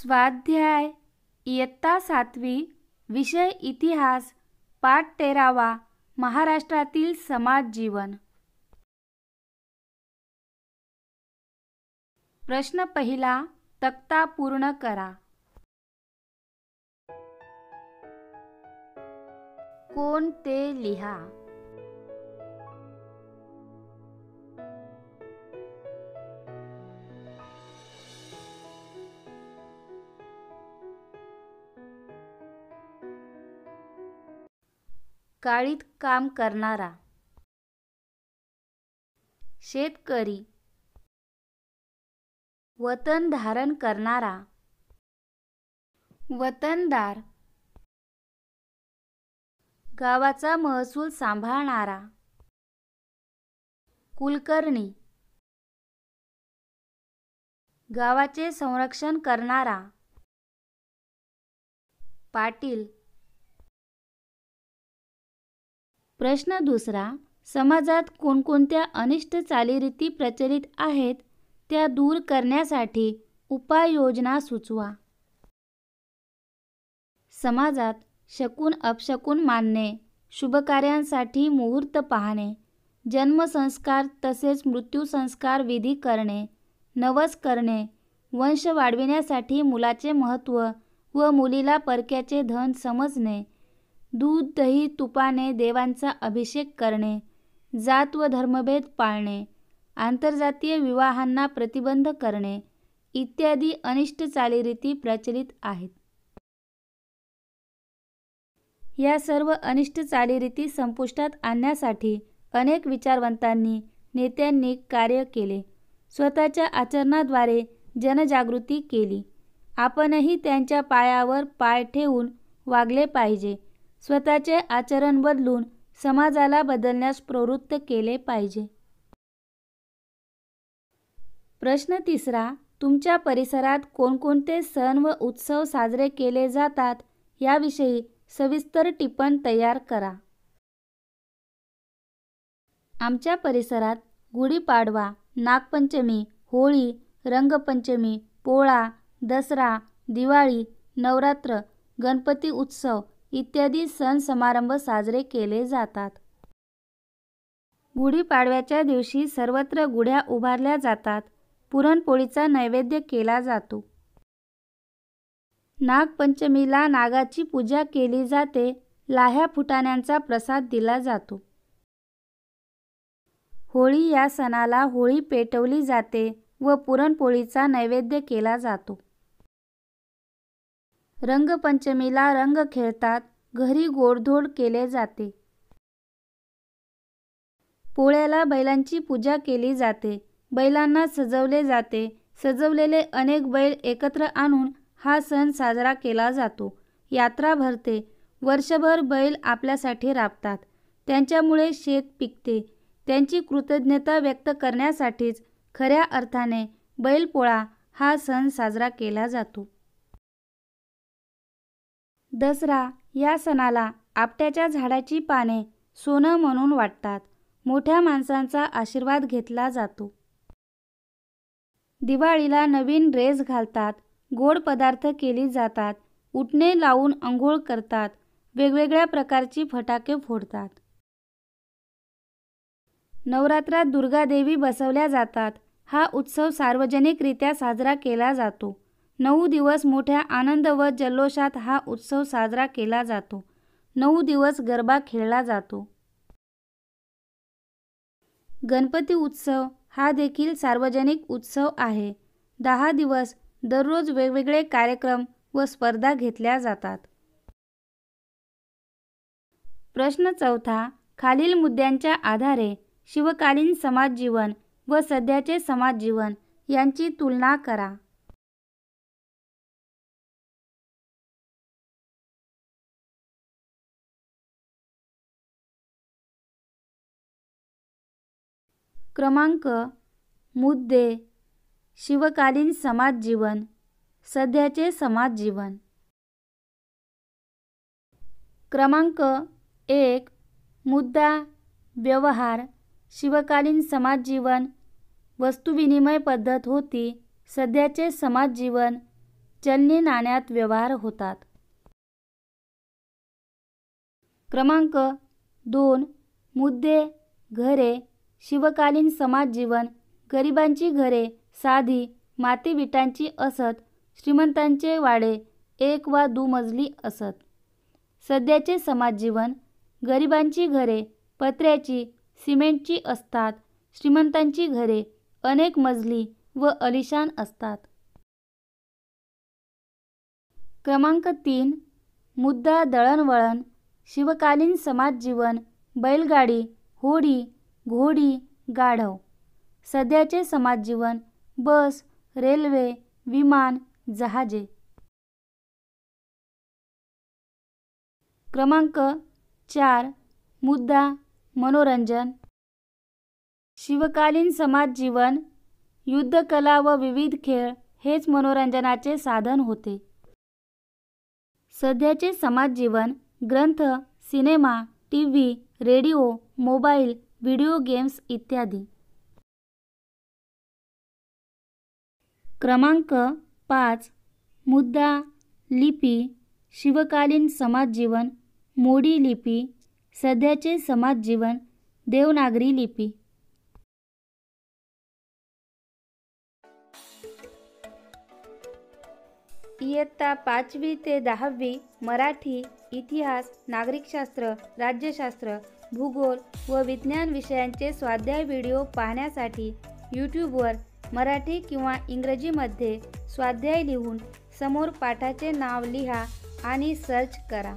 स्वाध्याय इयत्ता सातवी विषय इतिहास पाठ तेरावा महाराष्ट्रातील समाज जीवन प्रश्न पहिला तक्ता पूर्ण करा कोण ते लिहा काळीत काम करणारा शेतकरी वतन धारण करणारा वतनदार गावाचा महसूल सांभाळणारा कुलकर्णी गावाचे संरक्षण करणारा पाटील प्रश्न दुसरा समाजात कोणकोणत्या अनिष्ट चालीरीती प्रचलित आहेत त्या दूर करण्यासाठी उपाययोजना सुचवा समाजात शकून अपशकून मानणे शुभकार्यांसाठी मुहूर्त पाहणे जन्मसंस्कार तसेच मृत्यूसंस्कार विधी करणे नवस करणे वंश वाढविण्यासाठी मुलाचे महत्त्व व मुलीला परक्याचे धन समजणे दूध दही तुपाने देवांचा अभिषेक करणे जात व धर्मभेद पाळणे आंतरजातीय विवाहांना प्रतिबंध करणे इत्यादी अनिष्ट चालीरीती प्रचलित आहेत या सर्व अनिष्ट चालीरीती संपुष्टात आणण्यासाठी अनेक विचारवंतांनी नेत्यांनी कार्य केले स्वतःच्या आचरणाद्वारे जनजागृती केली आपणही त्यांच्या पायावर पाय ठेवून वागले पाहिजे स्वतःचे आचरण बदलून समाजाला बदलण्यास प्रवृत्त केले पाहिजे प्रश्न तिसरा तुमच्या परिसरात कोणकोणते सण व उत्सव साजरे केले जातात याविषयी सविस्तर टिपण तयार करा आमच्या परिसरात गुढीपाडवा नागपंचमी होळी रंगपंचमी पोळा दसरा दिवाळी नवरात्र गणपती उत्सव इत्यादी सण समारंभ साजरे केले जातात गुढीपाडव्याच्या दिवशी सर्वत्र गुढ्या उभारल्या जातात पुरणपोळीचा नैवेद्य केला जातो नागपंचमीला नागाची पूजा केली जाते लाह्या फुटाण्यांचा प्रसाद दिला जातो होळी या सणाला होळी पेटवली जाते व पुरणपोळीचा नैवेद्य केला जातो रंगपंचमीला रंग खेळतात घरी गोडधोड केले जाते पोळ्याला बैलांची पूजा केली जाते बैलांना सजवले जाते सजवलेले अनेक बैल एकत्र आणून हा सण साजरा केला जातो यात्रा भरते वर्षभर बैल आपल्यासाठी राबतात त्यांच्यामुळे शेत पिकते त्यांची कृतज्ञता व्यक्त करण्यासाठीच खऱ्या अर्थाने बैलपोळा हा सण साजरा केला जातो दसरा या सणाला आपट्याच्या झाडाची पाने सोनं म्हणून वाटतात मोठ्या माणसांचा आशीर्वाद घेतला जातो दिवाळीला नवीन ड्रेस घालतात गोड पदार्थ केली जातात उठणे लावून अंघोळ करतात वेगवेगळ्या प्रकारची फटाके फोडतात नवरात्रात दुर्गादेवी बसवल्या जातात हा उत्सव सार्वजनिकरित्या साजरा केला जातो नऊ दिवस मोठ्या आनंद व जल्लोषात हा उत्सव साजरा केला जातो नऊ दिवस गरबा खेळला जातो गणपती उत्सव हा देखील सार्वजनिक उत्सव आहे दहा दिवस दररोज वेगवेगळे कार्यक्रम व स्पर्धा घेतल्या जातात प्रश्न चौथा खालील मुद्द्यांच्या आधारे शिवकालीन समाजजीवन व सध्याचे समाजजीवन यांची तुलना करा क्रमांक मुद्दे शिवकालीन समाज जीवन सध्याचे समाज जीवन क्रमांक एक मुद्दा व्यवहार शिवकालीन समाजजीवन वस्तुविनिमय पद्धत होती सध्याचे समाजजीवन चलनी नाण्यात व्यवहार होतात क्रमांक दोन मुद्दे घरे शिवकालीन समाजजीवन गरिबांची घरे साधी विटांची असत श्रीमंतांचे वाडे एक वा दुमजली असत सध्याचे समाजजीवन गरिबांची घरे पत्र्याची सिमेंटची असतात श्रीमंतांची घरे अनेक मजली व अलिशान असतात क्रमांक तीन मुद्दा दळणवळण शिवकालीन समाजजीवन बैलगाडी होडी घोडी गाढव सध्याचे समाजजीवन बस रेल्वे विमान जहाजे क्रमांक चार मुद्दा मनोरंजन शिवकालीन समाजजीवन युद्धकला व विविध खेळ हेच मनोरंजनाचे साधन होते सध्याचे समाजजीवन ग्रंथ cinema T V radio mobile video games इत्यादी क्रमांक पाच मुद्दा लिपी शिवकालीन समाजजीवन मोडी लिपी सध्याचे समाजजीवन देवनागरी लिपी इयत्ता पाचवी ते दहावी मराठी इतिहास नागरिकशास्त्र राज्यशास्त्र भूगोल व विज्ञान विषयांचे स्वाध्याय व्हिडिओ पाहण्यासाठी यूट्यूबवर मराठी किंवा इंग्रजीमध्ये स्वाध्याय लिहून समोर पाठाचे नाव लिहा आणि सर्च करा